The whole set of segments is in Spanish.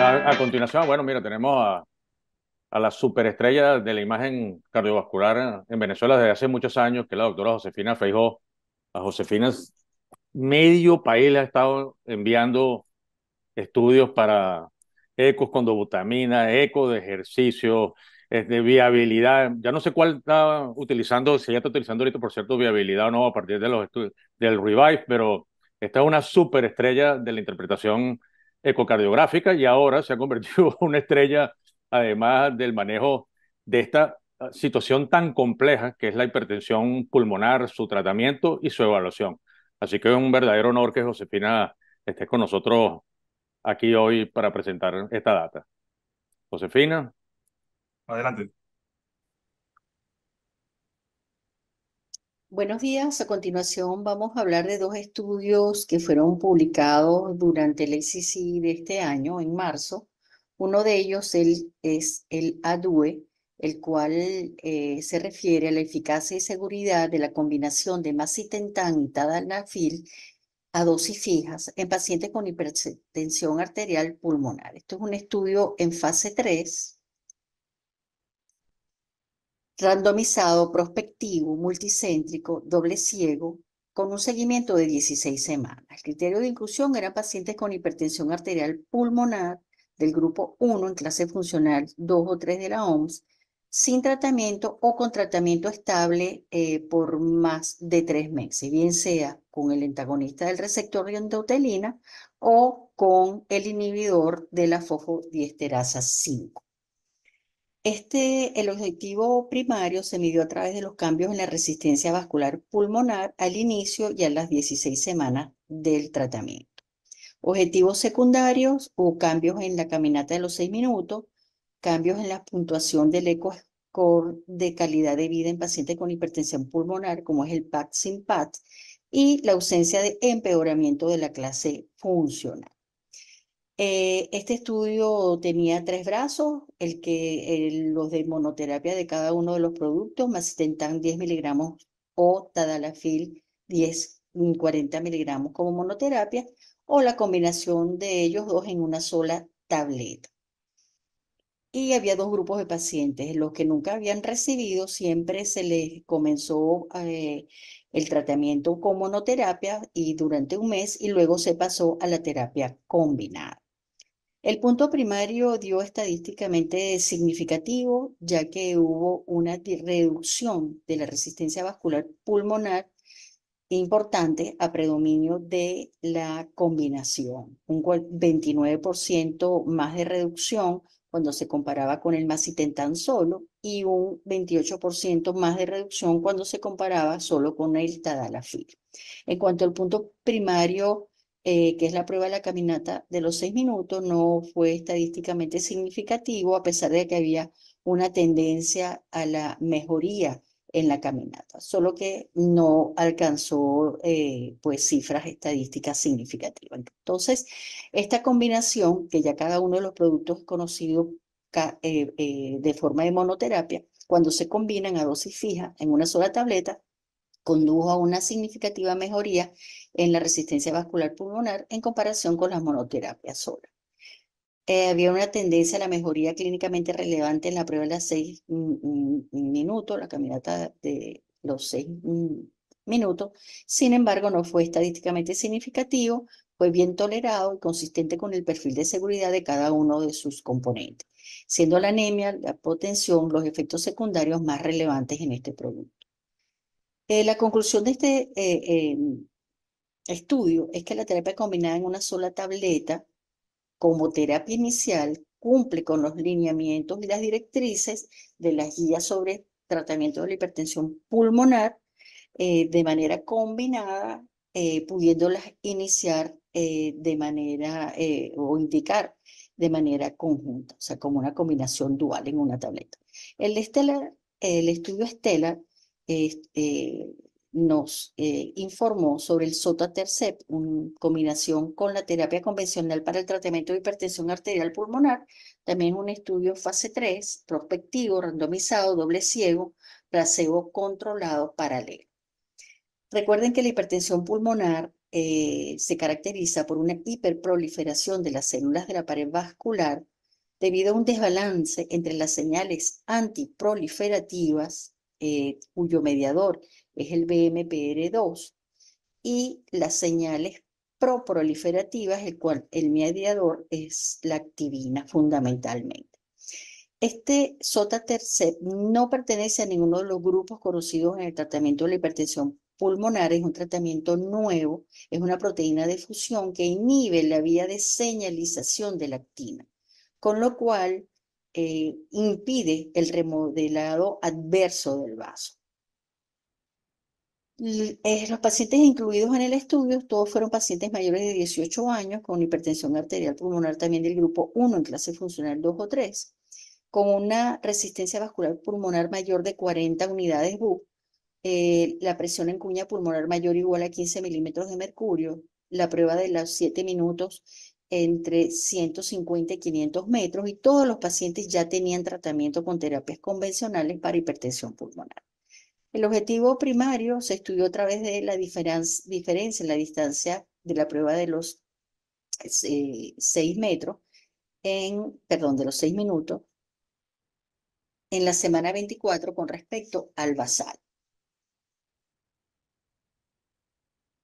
A, continuación, bueno, mira, tenemos a, la superestrella de la imagen cardiovascular en Venezuela desde hace muchos años, que es la doctora Josefina Feijó. A Josefina, medio país le ha estado enviando estudios para ecos con dobutamina, ECO de ejercicio, de viabilidad. Ya no sé cuál está utilizando, si ya está utilizando ahorita, por cierto, viabilidad o no a partir de los estudios del Revive, pero está una superestrella de la interpretación ecocardiográfica y ahora se ha convertido en una estrella, además del manejo de esta ah, situación tan compleja que es la hipertensión pulmonar, su tratamiento y su evaluación. Así que es un verdadero honor que Josefina esté con nosotros aquí hoy para presentar esta data. Josefina. Adelante. Buenos días. A continuación vamos a hablar de dos estudios que fueron publicados durante el ICC de este año, en marzo. Uno de ellos es el ADUE, el cual eh, se refiere a la eficacia y seguridad de la combinación de macitentan y tadalafil a dosis fijas en pacientes con hipertensión arterial pulmonar. Esto es un estudio en fase 3 randomizado, prospectivo, multicéntrico, doble ciego, con un seguimiento de 16 semanas. El criterio de inclusión eran pacientes con hipertensión arterial pulmonar del grupo 1 en clase funcional 2 o 3 de la OMS, sin tratamiento o con tratamiento estable eh, por más de tres meses, bien sea con el antagonista del receptor de endotelina o con el inhibidor de la fosfodiesterasa 5. Este, el objetivo primario se midió a través de los cambios en la resistencia vascular pulmonar al inicio y a las 16 semanas del tratamiento. Objetivos secundarios o cambios en la caminata de los 6 minutos, cambios en la puntuación del eco de calidad de vida en pacientes con hipertensión pulmonar, como es el pac sin y la ausencia de empeoramiento de la clase funcional. Eh, este estudio tenía tres brazos, el que los de monoterapia de cada uno de los productos, macistentan 10 miligramos o tadalafil 10, 40 mm, miligramos como monoterapia, o la combinación de ellos dos en una sola tableta. Y había dos grupos de pacientes, los que nunca habían recibido, siempre se les comenzó eh, el tratamiento con monoterapia y durante un mes y luego se pasó a la terapia combinada. El punto primario dio estadísticamente significativo, ya que hubo una reducción de la resistencia vascular pulmonar importante a predominio de la combinación, un 29% más de reducción cuando se comparaba con el macitentan solo y un 28% más de reducción cuando se comparaba solo con el tadalafil. En cuanto al punto primario eh, que es la prueba de la caminata de los seis minutos, no fue estadísticamente significativo, a pesar de que había una tendencia a la mejoría en la caminata, solo que no alcanzó eh, pues cifras estadísticas significativas. Entonces, esta combinación, que ya cada uno de los productos conocidos eh, de forma de monoterapia, cuando se combinan a dosis fija en una sola tableta, condujo a una significativa mejoría en la resistencia vascular pulmonar en comparación con las monoterapias sola. Eh, había una tendencia a la mejoría clínicamente relevante en la prueba de las seis mm, mm, minutos, la caminata de los seis mm, minutos. Sin embargo, no fue estadísticamente significativo, fue bien tolerado y consistente con el perfil de seguridad de cada uno de sus componentes, siendo la anemia, la potensión, los efectos secundarios más relevantes en este producto. Eh, la conclusión de este eh, em, estudio es que la terapia combinada en una sola tableta como terapia inicial cumple con los lineamientos y las directrices de las guías sobre tratamiento de la hipertensión pulmonar eh, de manera combinada, pudiéndolas iniciar de manera o indicar de manera conjunta, o sea, como una combinación dual en una tableta. El, el estudio Estela este, nos eh, informó sobre el Tercep, una combinación con la terapia convencional para el tratamiento de hipertensión arterial pulmonar. También un estudio fase 3, prospectivo, randomizado, doble ciego, placebo controlado paralelo. Recuerden que la hipertensión pulmonar eh, se caracteriza por una hiperproliferación de las células de la pared vascular debido a un desbalance entre las señales antiproliferativas eh, cuyo mediador es el BMPR2, y las señales proproliferativas, el cual el mediador es la activina fundamentalmente. Este sota sotatercept no pertenece a ninguno de los grupos conocidos en el tratamiento de la hipertensión pulmonar, es un tratamiento nuevo, es una proteína de fusión que inhibe la vía de señalización de la actina, con lo cual eh, impide el remodelado adverso del vaso. Eh, los pacientes incluidos en el estudio, todos fueron pacientes mayores de 18 años con hipertensión arterial pulmonar también del grupo 1 en clase funcional 2 o 3, con una resistencia vascular pulmonar mayor de 40 unidades BU, eh, la presión en cuña pulmonar mayor igual a 15 milímetros de mercurio, la prueba de los 7 minutos entre 150 y 500 metros y todos los pacientes ya tenían tratamiento con terapias convencionales para hipertensión pulmonar. El objetivo primario se estudió a través de la diferencia en la distancia de la prueba de los 6 eh, metros, en, perdón, de los 6 minutos, en la semana 24 con respecto al basal.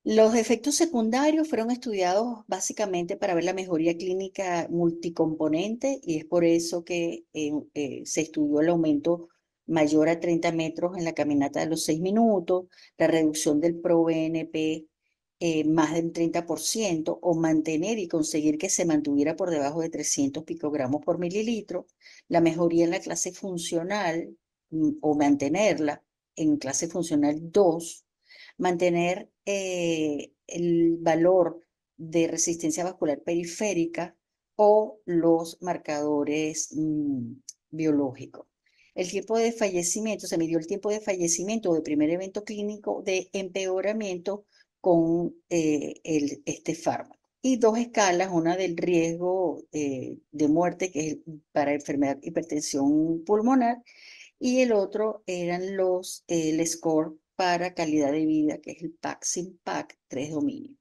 Los efectos secundarios fueron estudiados básicamente para ver la mejoría clínica multicomponente y es por eso que eh, se estudió el aumento mayor a 30 metros en la caminata de los 6 minutos, la reducción del ProBNP eh, más del 30% o mantener y conseguir que se mantuviera por debajo de 300 picogramos por mililitro, la mejoría en la clase funcional mm, o mantenerla en clase funcional 2 mantener eh, el valor de resistencia vascular periférica o los marcadores mm, biológicos. El tiempo de fallecimiento, se midió el tiempo de fallecimiento o de primer evento clínico de empeoramiento con eh, este fármaco. Y dos escalas, una del riesgo eh, de muerte, que es para enfermedad hipertensión pulmonar, y el otro eran los, el score para calidad de vida, que es el PAC sin PAC, tres dominio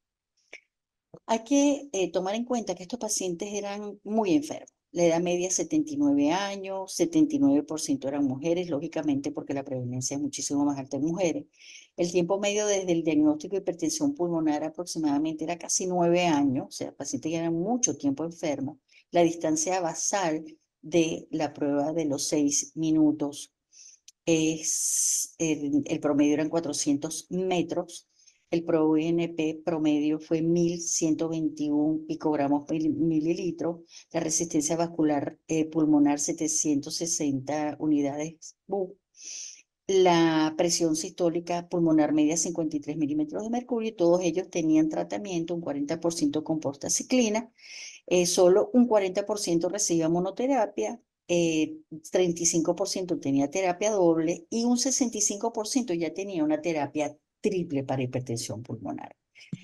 Hay que eh, tomar en cuenta que estos pacientes eran muy enfermos. La edad media 79 años, 79% eran mujeres, lógicamente porque la prevalencia es muchísimo más alta en mujeres. El tiempo medio desde el diagnóstico de hipertensión pulmonar aproximadamente era casi 9 años, o sea, pacientes que eran mucho tiempo enfermos. La distancia basal de la prueba de los 6 minutos es, el, promedio eran 400 metros, el PRO-INP promedio fue 1121 picogramos mililitros, mililitro, la resistencia vascular eh, pulmonar 760 unidades BU, la presión sistólica pulmonar media 53 milímetros de mercurio, todos ellos tenían tratamiento, un 40% con portaciclina, eh, solo un 40% recibía monoterapia, 35% eh, tenía terapia doble y un 65% ya tenía una terapia triple para hipertensión pulmonar.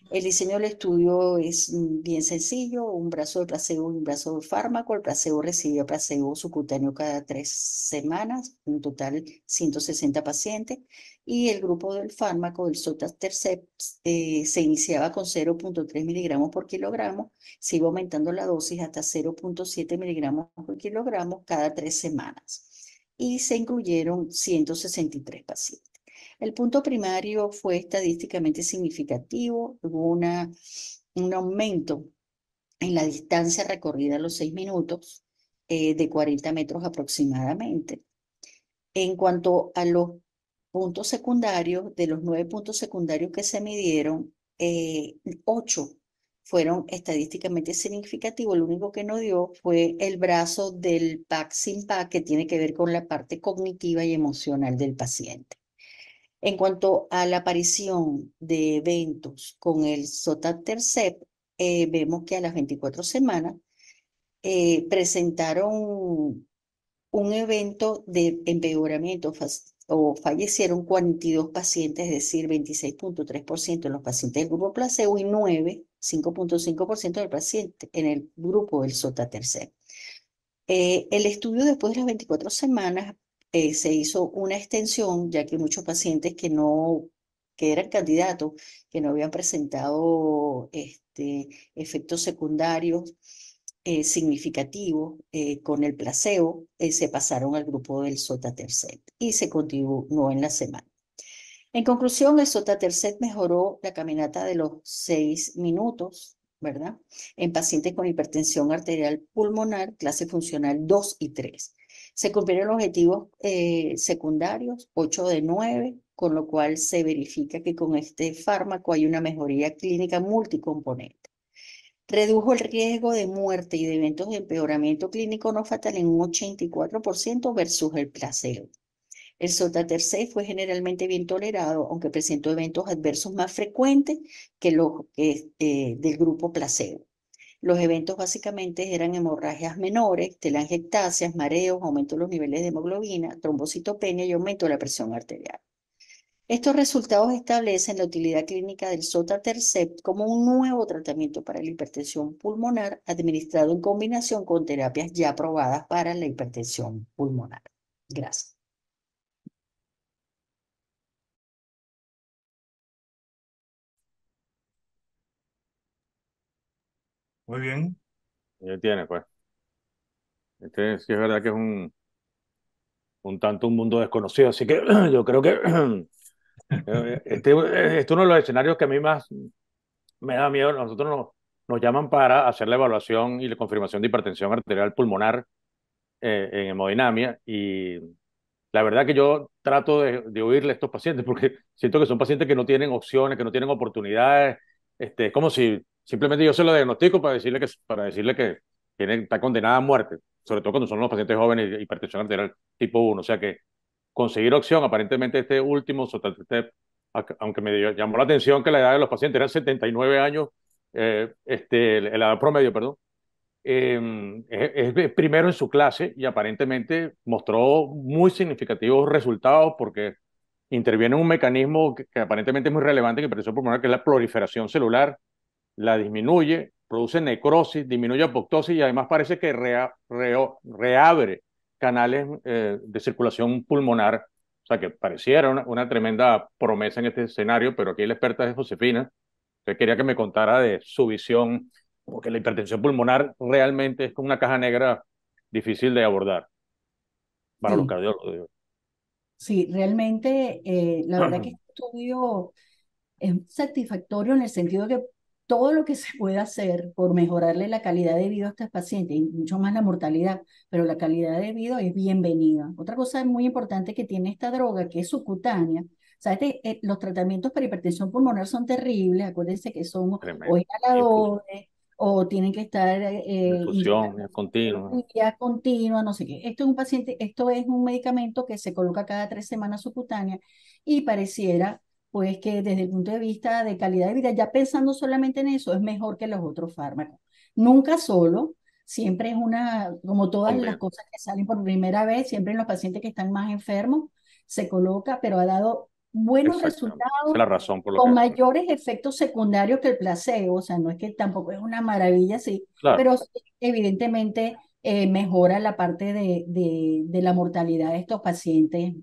El diseño del estudio es mm, bien sencillo, un brazo de placebo y un brazo de fármaco. El placebo recibía placebo subcutáneo cada tres semanas, un total 160 pacientes. Y el grupo del fármaco, del Sotasterceps, eh, se iniciaba con 0.3 miligramos por kilogramo, se iba aumentando la dosis hasta 0.7 miligramos por kilogramo cada tres semanas. Y se incluyeron 163 pacientes. El punto primario fue estadísticamente significativo, hubo un aumento en la distancia recorrida a los seis minutos eh, de 40 metros aproximadamente. En cuanto a los puntos secundarios, de los nueve puntos secundarios que se midieron, eh, ocho fueron estadísticamente significativos. Lo único que no dio fue el brazo del PAC sin que tiene que ver con la parte cognitiva y emocional del paciente. En cuanto a la aparición de eventos con el sota eh, vemos que a las 24 semanas eh, presentaron un evento de empeoramiento o fallecieron 42 pacientes, es decir, 26.3% en los pacientes del grupo placebo y 9, 5.5% del paciente en el grupo del sota Eh, el estudio después de las 24 semanas eh, se hizo una extensión, ya que muchos pacientes que no, que eran candidatos, que no habían presentado este, efectos secundarios eh, significativos eh, con el placebo, se pasaron al grupo del sotatercet y se continuó en la semana. En conclusión, el sotatercet mejoró la caminata de los seis minutos, ¿verdad? En pacientes con hipertensión arterial pulmonar, clase funcional 2 y 3 se cumplieron objetivos eh, secundarios, 8 de 9, con lo cual se verifica que con este fármaco hay una mejoría clínica multicomponente. Redujo el riesgo de muerte y de eventos de empeoramiento clínico no fatal en un 84% versus el placebo. El sota fue generalmente bien tolerado, aunque presentó eventos adversos más frecuentes que los este, del grupo placebo. Los eventos básicamente eran hemorragias menores, telangiectasias, mareos, aumento de los niveles de hemoglobina, trombocitopenia y aumento de la presión arterial. Estos resultados establecen la utilidad clínica del sotatercept como un nuevo tratamiento para la hipertensión pulmonar administrado en combinación con terapias ya aprobadas para la hipertensión pulmonar. Gracias. Muy bien. Ya tiene, pues. Este sí es verdad que es un, un tanto un mundo desconocido, así que yo creo que eh, este, eh, este, es uno de los escenarios que a mí más me da miedo. Nosotros nos, llaman para hacer la evaluación y la confirmación de hipertensión arterial pulmonar eh, en hemodinamia y la verdad que yo trato de, de, oírle a estos pacientes porque siento que son pacientes que no tienen opciones, que no tienen oportunidades. Este, es como si Simplemente yo se lo diagnostico para decirle que, para decirle que tiene, está condenada a muerte, sobre todo cuando son los pacientes jóvenes de hipertensión arterial tipo 1. O sea que conseguir opción, aparentemente este último, este, aunque me llamó la atención que la edad de los pacientes era 79 años, eh, este, el edad promedio, perdón, em, es, primero en su clase y aparentemente mostró muy significativos resultados porque interviene un mecanismo que, aparentemente es muy relevante que hipertensión pulmonar, que es la proliferación celular, la disminuye, produce necrosis, disminuye apoptosis y además parece que reabre canales eh, de circulación pulmonar. O sea que pareciera una, tremenda promesa en este escenario, pero aquí la experta es Josefina. que quería que me contara de su visión, porque la hipertensión pulmonar realmente es como una caja negra difícil de abordar para los cardiólogos. Sí, realmente eh, la verdad que este estudio es satisfactorio en el sentido que todo lo que se puede hacer por mejorarle la calidad de vida a estos pacientes, y mucho más la mortalidad, pero la calidad de vida es bienvenida. Otra cosa muy importante que tiene esta droga, que es subcutánea, Sabes eh, los tratamientos para hipertensión pulmonar son terribles, acuérdense que son o inhaladores, o tienen que estar... Eh, eh infusión continua. continua, no sé qué. Esto es un paciente, esto es un medicamento que se coloca cada tres semanas subcutánea y pareciera pues que desde el punto de vista de calidad de vida, ya pensando solamente en eso, es mejor que los otros fármacos. Nunca solo, siempre es una, como todas las cosas que salen por primera vez, siempre en los pacientes que están más enfermos se coloca, pero ha dado buenos resultados, la razón con mayores efectos secundarios que el placebo, o sea, no es que tampoco es una maravilla, sí, pero evidentemente eh, mejora la parte de, de, de la mortalidad de estos pacientes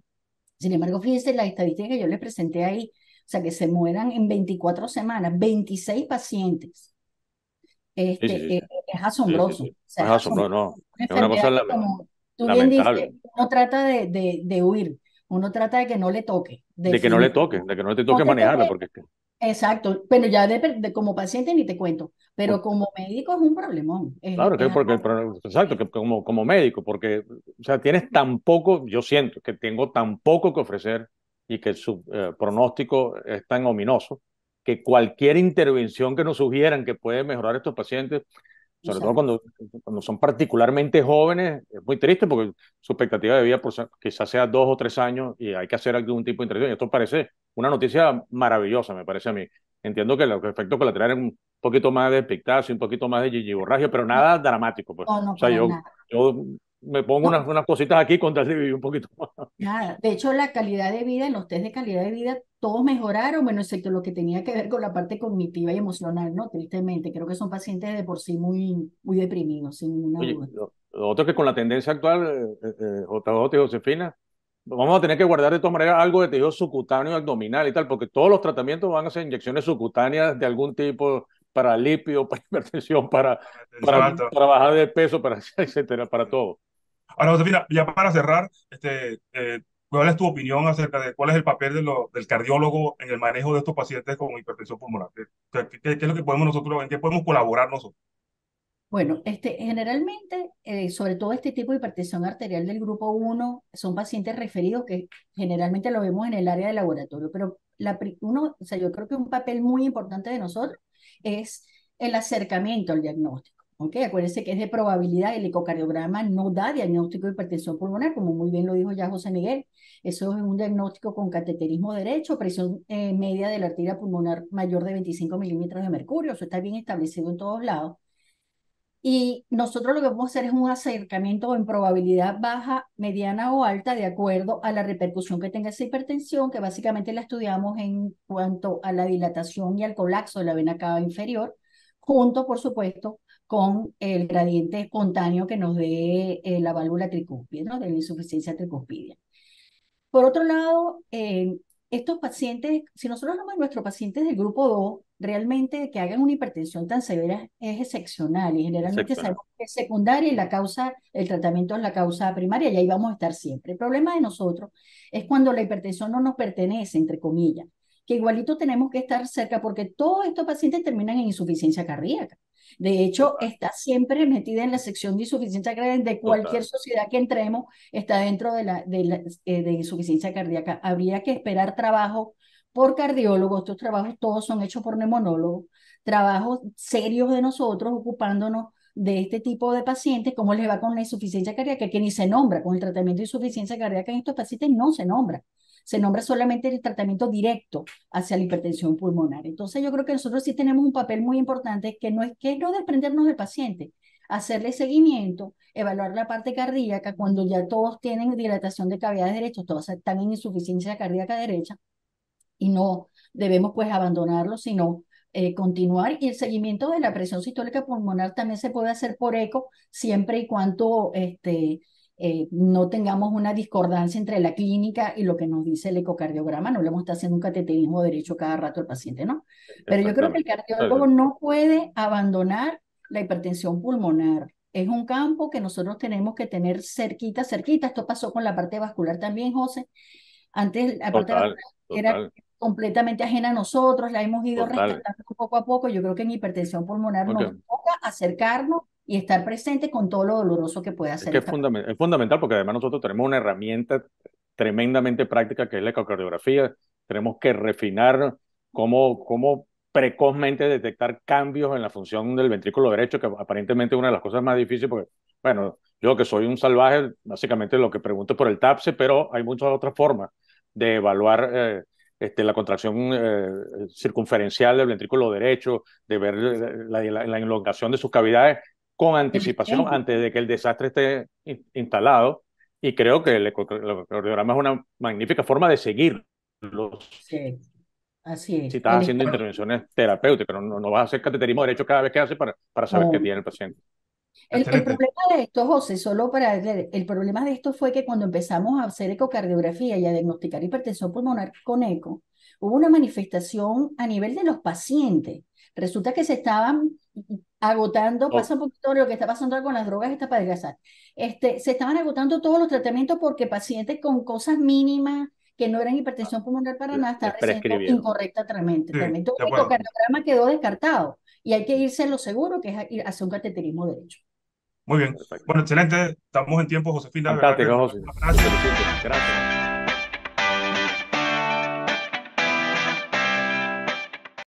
sin embargo, fíjense la estadística que yo les presenté ahí, o sea, que se mueran en 24 semanas, 26 pacientes. Este, eh, Es, asombroso. es asombroso. no. uno trata de, de, huir, uno trata de que no le toque. De, que no le toque, de que no le toque no porque es porque Exacto, pero ya de, como paciente ni te cuento, pero como médico es un problemón. claro, porque, exacto, como, como médico, porque o sea, tienes tan poco, yo siento que tengo tan poco que ofrecer y que su eh, pronóstico es tan ominoso, que cualquier intervención que nos sugieran que puede mejorar estos pacientes, sobre todo cuando, cuando son particularmente jóvenes, es muy triste porque su expectativa de vida por, quizás sea dos o tres años y hay que hacer algún tipo de intervención. Y esto parece una noticia maravillosa, me parece a mí. Entiendo que los efectos colaterales un poquito más de espectáculo, un poquito más de gigiborragia, pero nada dramático. Pues. o sea, yo, yo me pongo unas, unas, cositas aquí con tal de un poquito más. Nada, de hecho la calidad de vida, los test de calidad de vida, todos mejoraron, bueno, excepto lo que tenía que ver con la parte cognitiva y emocional, ¿no? Tristemente, creo que son pacientes de por sí muy, muy deprimidos, sin duda. otro que con la tendencia actual, eh, eh, eh y Josefina, vamos a tener que guardar de todas maneras algo de tejido subcutáneo abdominal y tal, porque todos los tratamientos van a ser inyecciones subcutáneas de algún tipo para lípido, para hipertensión, para, para, bajar de peso, para etcétera, para todo. Ahora, Josefina, ya para cerrar, este, eh, ¿cuál es tu opinión acerca de cuál es el papel de lo, del cardiólogo en el manejo de estos pacientes con hipertensión pulmonar? qué es lo que podemos nosotros, en qué podemos colaborar nosotros? Bueno, este, generalmente, eh, sobre todo este tipo de hipertensión arterial del grupo 1, son pacientes referidos que generalmente lo vemos en el área de laboratorio, pero la, uno, o sea, yo creo que un papel muy importante de nosotros es el acercamiento al diagnóstico. Acuérdense que es de probabilidad, el ecocardiograma no da diagnóstico de hipertensión pulmonar, como muy bien lo dijo ya José Miguel. Eso es un diagnóstico con cateterismo derecho, presión eh, media de la arteria pulmonar mayor de 25 milímetros de mercurio, eso está bien establecido en todos lados y nosotros lo que vamos a hacer es un acercamiento en probabilidad baja, mediana o alta de acuerdo a la repercusión que tenga esa hipertensión, que básicamente la estudiamos en cuanto a la dilatación y al colapso de la vena cava inferior, junto, por supuesto, con el gradiente espontáneo que nos dé eh, la válvula tricúspide, ¿no? de la insuficiencia tricúspide. Por otro lado, eh, estos pacientes, si nosotros hablamos de nuestros pacientes del grupo 2, realmente que hagan una hipertensión tan severa es excepcional y generalmente sabemos que es secundaria y la causa, el tratamiento es la causa primaria y ahí vamos a estar siempre. El problema de nosotros es cuando la hipertensión no nos pertenece, entre comillas, que igualito tenemos que estar cerca porque todos estos pacientes terminan en insuficiencia cardíaca. De hecho, está siempre metida en la sección de insuficiencia cardíaca de cualquier sociedad que entremos, está dentro de la, de, eh, insuficiencia cardíaca. Habría que esperar trabajo por cardiólogo, estos trabajos todos son hechos por neumonólogos, trabajos serios de nosotros ocupándonos de este tipo de pacientes, cómo les va con la insuficiencia cardíaca, que ni se nombra, con el tratamiento de insuficiencia cardíaca en estos pacientes no se nombra se nombra solamente el tratamiento directo hacia la hipertensión pulmonar. Entonces yo creo que nosotros sí tenemos un papel muy importante que no es que no desprendernos del paciente, hacerle seguimiento, evaluar la parte cardíaca cuando ya todos tienen dilatación de cavidades derechas, todos están en insuficiencia cardíaca derecha y no debemos pues abandonarlo, sino eh, continuar y el seguimiento de la presión sistólica pulmonar también se puede hacer por eco siempre y cuando este, eh, no tengamos una discordancia entre la clínica y lo que nos dice el ecocardiograma, no le hemos estado haciendo un cateterismo derecho cada rato al paciente, ¿no? Pero yo creo que el cardiólogo no puede abandonar la hipertensión pulmonar. Es un campo que nosotros tenemos que tener cerquita, cerquita. Esto pasó con la parte vascular también, José. Antes la parte era completamente ajena a nosotros, la hemos ido respetando poco a poco. Yo creo que en hipertensión pulmonar nos toca acercarnos y estar presente con todo lo doloroso que puede hacer. Es, es, fundamental porque además nosotros tenemos una herramienta tremendamente práctica que es la ecocardiografía. Tenemos que refinar cómo, cómo precozmente detectar cambios en la función del ventrículo derecho, que aparentemente es una de las cosas más difíciles porque, bueno, yo que soy un salvaje, básicamente lo que pregunto es por el TAPSE, pero hay muchas otras formas de evaluar eh, este, la contracción eh, circunferencial del ventrículo derecho, de ver eh, la, la, elongación de sus cavidades, con anticipación antes de que el desastre esté instalado. Y creo que el ecocardiograma es una magnífica forma de seguir Sí, así es. Si estás haciendo intervenciones terapéuticas, no, vas a hacer cateterismo derecho cada vez que hace para, para saber qué tiene el paciente. El, problema de esto, José, solo para el problema de esto fue que cuando empezamos a hacer ecocardiografía y a diagnosticar hipertensión pulmonar con eco, hubo una manifestación a nivel de los pacientes. Resulta que se estaban agotando, pasa un poquito lo que está pasando con las drogas está para desgastar. Este, se estaban agotando todos los tratamientos porque pacientes con cosas mínimas que no eran hipertensión pulmonar para nada estaban recibiendo incorrecta tratamiento mm, el ecocardiograma quedó descartado y hay que irse lo seguro, que es hacer un cateterismo derecho. Muy bien. Bueno, excelente. Estamos en tiempo, Josefina. Gracias.